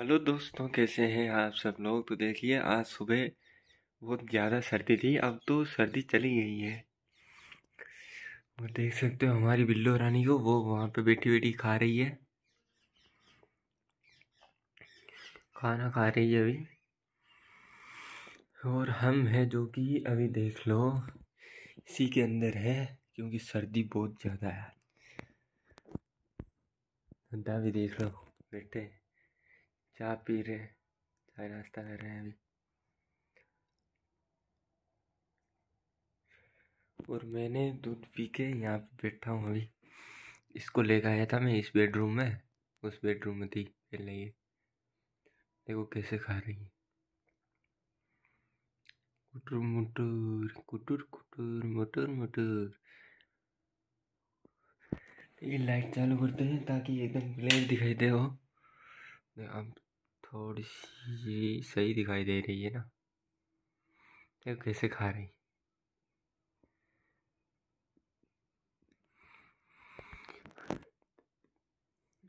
hello दोस्तों कैसे हैं आप सब लोग तो देखिए आज सुबह बहुत ज़्यादा सर्दी थी अब तो सर्दी चली गई है और देख सकते हो हमारी बिल्लो रानी को वो वहाँ पे बैठी बैठी खा रही है खाना खा रही है अभी और हम हैं जो कि अभी देख लो इसी के अंदर है क्योंकि सर्दी बहुत ज़्यादा है दादा भी देख लो बैठे चाय पी रहे हैं चाय नाश्ता कर रहे हैं अभी और मैंने दूध पी के यहाँ पे बैठा हूँ अभी इसको लेकर आया था मैं इस बेडरूम में उस बेडरूम में थी खेलने ये देखो कैसे खा रही है कुटुर मुटुर कुटुर कुटुर मुटुर मुटुर ये लाइट चालू करते हैं ताकि एकदम क्लियर दिखाई दे हो अब थोड़ी सी सही दिखाई दे रही है ना देखो कैसे खा रही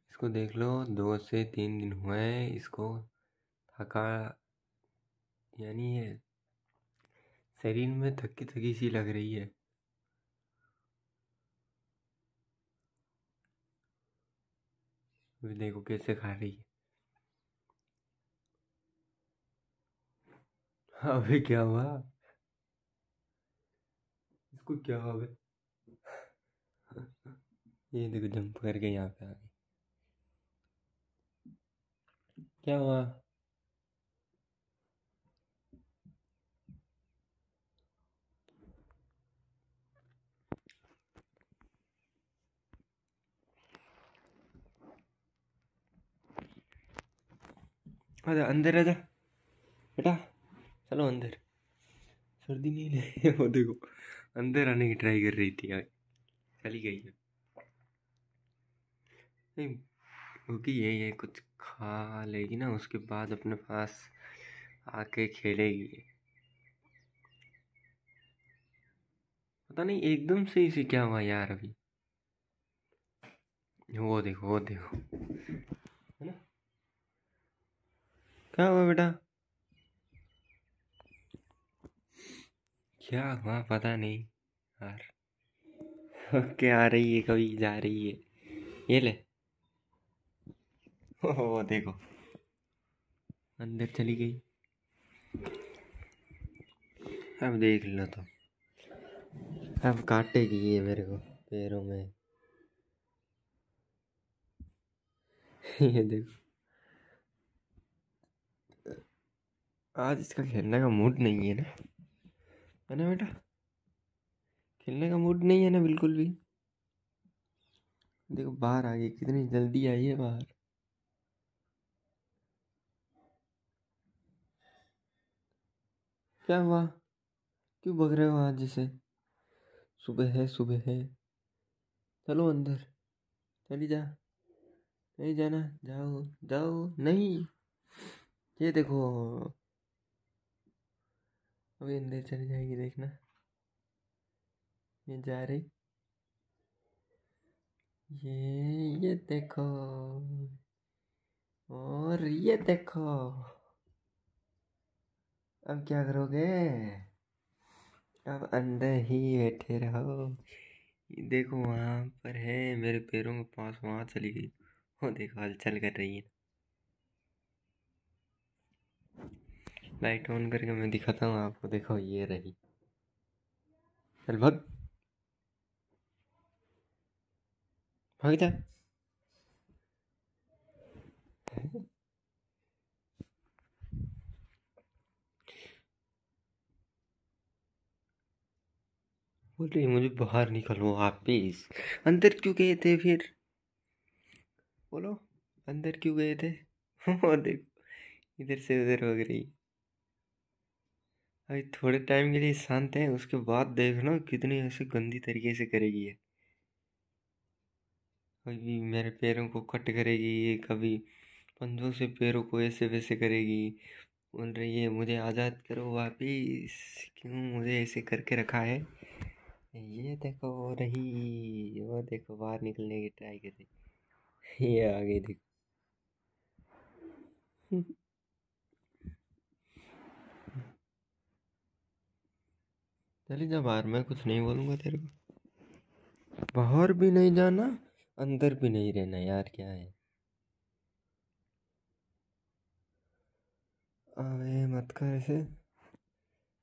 इसको देख लो दो से तीन दिन हुए हैं इसको थका यानी है शरीर में थकी थकी सी लग रही है देखो कैसे खा रही है अभी क्या हुआ इसको क्या हुआ ये देखो जंप करके यहाँ पे आ गई क्या हुआ अरे अंदर जा चलो अंदर सर्दी नहीं ले वो देखो अंदर आने की ट्राई कर रही थी चली गई है नहीं क्योंकि ये ये कुछ खा लेगी ना उसके बाद अपने पास आके खेलेगी पता नहीं एकदम से इसे क्या हुआ यार अभी वो देखो वो देखो है ना क्या हुआ बेटा क्या हुआ पता नहीं यार ओके आ रही है कभी जा रही है ये ले ओ देखो अंदर चली गई अब देख लो तो अब काटेगी ये मेरे को पैरों में ये देखो आज इसका खेलने का मूड नहीं है ना है ना बेटा खेलने का मूड नहीं है ना बिल्कुल भी देखो बाहर आ गई कितनी जल्दी आई है बाहर क्या हुआ क्यों बग रहे हो आज जैसे सुबह है सुबह है चलो अंदर चली जा नहीं जाना जाओ जाओ नहीं ये देखो अभी अंदर चली जाएगी देखना ये जा रही ये ये देखो और ये देखो अब क्या करोगे अब अंदर ही बैठे रहो देखो वहाँ पर है मेरे पैरों के पास वहाँ चली गई वो देखो हलचल कर रही है लाइट ऑन करके मैं दिखाता हूँ आपको देखो ये रही चल भग भाग जा बोल रही मुझे बाहर निकलो आप प्लीज अंदर क्यों गए थे फिर बोलो अंदर क्यों गए थे और देखो इधर से उधर हो रही अभी थोड़े टाइम के लिए शांत है उसके बाद देखना कितनी ऐसे गंदी तरीके से करेगी ये कभी मेरे पैरों को कट करेगी ये कभी पंजों से पैरों को ऐसे वैसे करेगी बोल रही है मुझे आज़ाद करो वापिस क्यों मुझे ऐसे करके रखा है ये देखो वो रही वो देखो बाहर निकलने की ट्राई कर रही ये आगे देखो चली जा बाहर मैं कुछ नहीं बोलूँगा तेरे को बाहर भी नहीं जाना अंदर भी नहीं रहना यार क्या है अरे मत कर ऐसे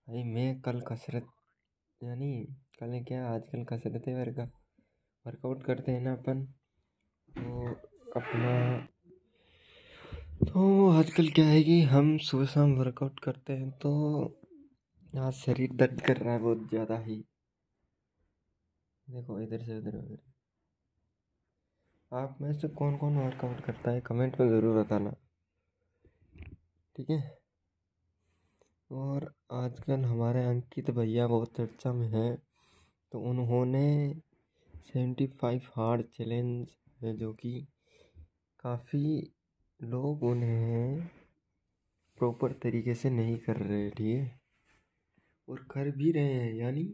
भाई मैं कल कसरत यानी कल क्या आजकल कसरत है वर्का वर्कआउट करते हैं ना अपन तो अपना तो आजकल क्या है कि हम सुबह शाम वर्कआउट करते हैं तो यहाँ शरीर दर्द कर रहा है बहुत ज़्यादा ही देखो इधर से उधर उधर आप में से कौन कौन वर्कआउट करता है कमेंट में ज़रूर बताना ठीक है और आजकल हमारे अंकित भैया बहुत चर्चा में है तो उन्होंने सेवेंटी फाइव हार्ड चैलेंज है जो कि काफ़ी लोग उन्हें प्रॉपर तरीके से नहीं कर रहे ठीक है और कर भी रहे हैं यानी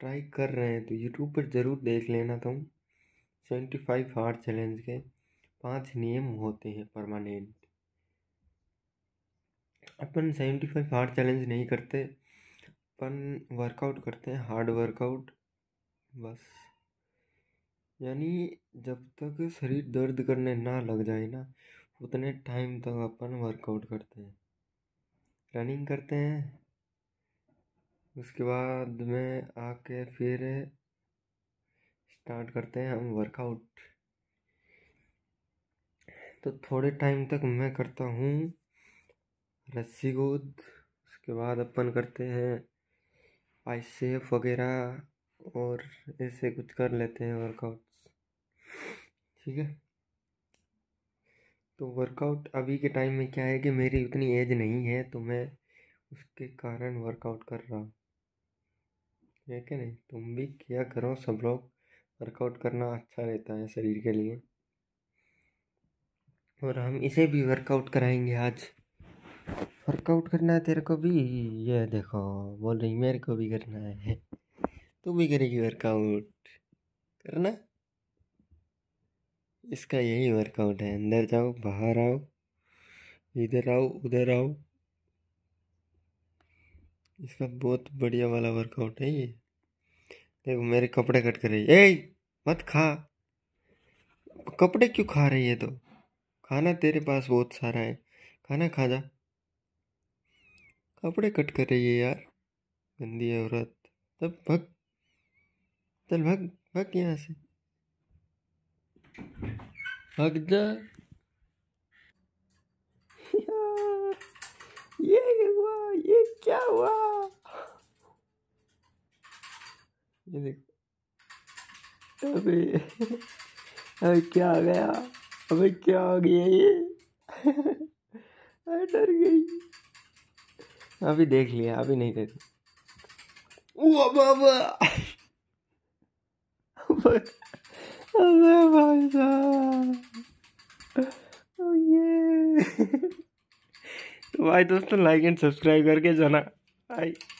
ट्राई कर रहे हैं तो यूट्यूब पर ज़रूर देख लेना तुम सेवेंटी फाइव हार्ड चैलेंज के पांच नियम होते हैं परमानेंट अपन सेवेंटी फाइव हार्ड चैलेंज नहीं करते अपन वर्कआउट करते हैं हार्ड वर्कआउट बस यानी जब तक शरीर दर्द करने ना लग जाए ना उतने टाइम तक अपन वर्कआउट करते हैं रनिंग करते हैं उसके बाद में आके फिर स्टार्ट करते हैं हम वर्कआउट तो थोड़े टाइम तक मैं करता हूँ रस्सी कूद उसके बाद अपन करते हैं आइसेफ वगैरह और ऐसे कुछ कर लेते हैं वर्कआउट्स ठीक है तो वर्कआउट अभी के टाइम में क्या है कि मेरी उतनी एज नहीं है तो मैं उसके कारण वर्कआउट कर रहा हूँ है कि नहीं तुम भी किया करो सब लोग वर्कआउट करना अच्छा रहता है शरीर के लिए और हम इसे भी वर्कआउट कराएंगे आज वर्कआउट करना है तेरे को भी ये देखो बोल रही मेरे को भी करना है तू भी करेगी वर्कआउट करना इसका यही वर्कआउट है अंदर जाओ बाहर आओ इधर आओ उधर आओ इसका बहुत बढ़िया वाला वर्कआउट है ये देखो मेरे कपड़े कट कर रही है ए मत खा कपड़े क्यों खा रही है तो खाना तेरे पास बहुत सारा है खाना खा जा कपड़े कट कर रही है यार गंदी औरत तब भग चल भग भग यहाँ से भग जा ये हुआ ये क्या हुआ ये देखो अबे अबे क्या आ गया अबे क्या आ गया ये डर गई अभी देख लिया अभी नहीं देख बाबा अबे भाई साहब ये तो भाई दोस्तों लाइक एंड सब्सक्राइब करके जाना भाई